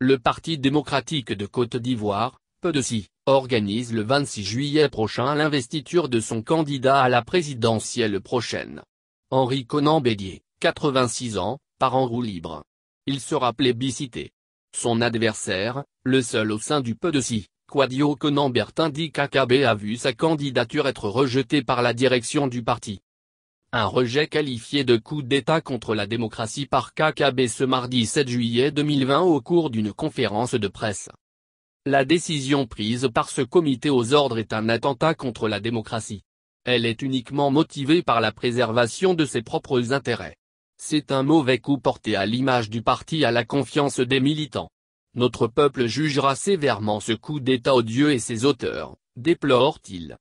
Le Parti démocratique de Côte d'Ivoire, PEDECI, organise le 26 juillet prochain l'investiture de son candidat à la présidentielle prochaine. Henri Conan Bédier, 86 ans, par en roue libre. Il sera plébiscité. Son adversaire, le seul au sein du PEDECI, Quadio Conan Bertin dit qu'AKB a vu sa candidature être rejetée par la direction du parti. Un rejet qualifié de coup d'État contre la démocratie par KKB ce mardi 7 juillet 2020 au cours d'une conférence de presse. La décision prise par ce comité aux ordres est un attentat contre la démocratie. Elle est uniquement motivée par la préservation de ses propres intérêts. C'est un mauvais coup porté à l'image du parti à la confiance des militants. Notre peuple jugera sévèrement ce coup d'État odieux et ses auteurs, déplore-t-il.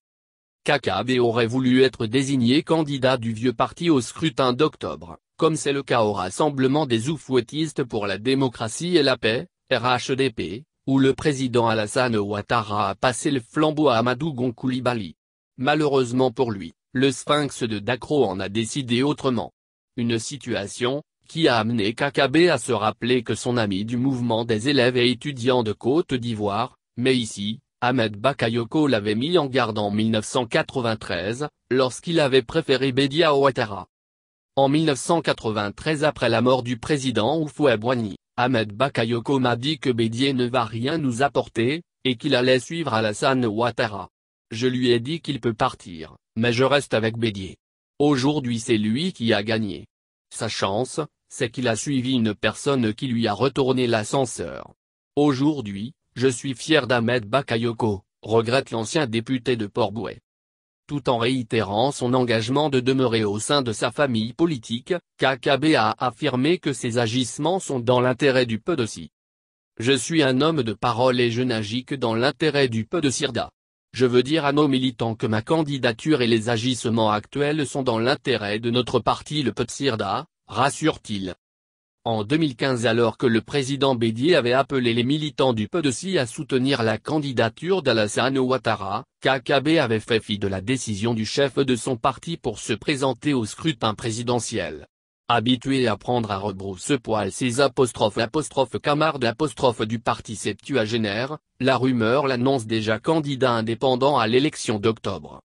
Kakabe aurait voulu être désigné candidat du vieux parti au scrutin d'octobre, comme c'est le cas au Rassemblement des Oufouettistes pour la démocratie et la paix, RHDP, où le président Alassane Ouattara a passé le flambeau à Amadou Koulibaly. Malheureusement pour lui, le sphinx de Dacro en a décidé autrement. Une situation, qui a amené Kakabé à se rappeler que son ami du mouvement des élèves et étudiants de Côte d'Ivoire, mais ici, Ahmed Bakayoko l'avait mis en garde en 1993, lorsqu'il avait préféré Bédia Ouattara. En 1993 après la mort du président Oufoué Boigny, Ahmed Bakayoko m'a dit que Bédier ne va rien nous apporter, et qu'il allait suivre Alassane Ouattara. Je lui ai dit qu'il peut partir, mais je reste avec Bédier. Aujourd'hui c'est lui qui a gagné. Sa chance, c'est qu'il a suivi une personne qui lui a retourné l'ascenseur. Aujourd'hui, je suis fier d'Ahmed Bakayoko, regrette l'ancien député de port Tout en réitérant son engagement de demeurer au sein de sa famille politique, KKB a affirmé que ses agissements sont dans l'intérêt du peu de si. Je suis un homme de parole et je n'agis que dans l'intérêt du peu de Sirda. Je veux dire à nos militants que ma candidature et les agissements actuels sont dans l'intérêt de notre parti le peu de Sirda, rassure-t-il en 2015 alors que le président Bédier avait appelé les militants du si à soutenir la candidature d'Alassane Ouattara, KKB avait fait fi de la décision du chef de son parti pour se présenter au scrutin présidentiel. Habitué à prendre à rebrousse-poil ses apostrophes apostrophes apostrophes du parti septuagénaire, la rumeur l'annonce déjà candidat indépendant à l'élection d'octobre.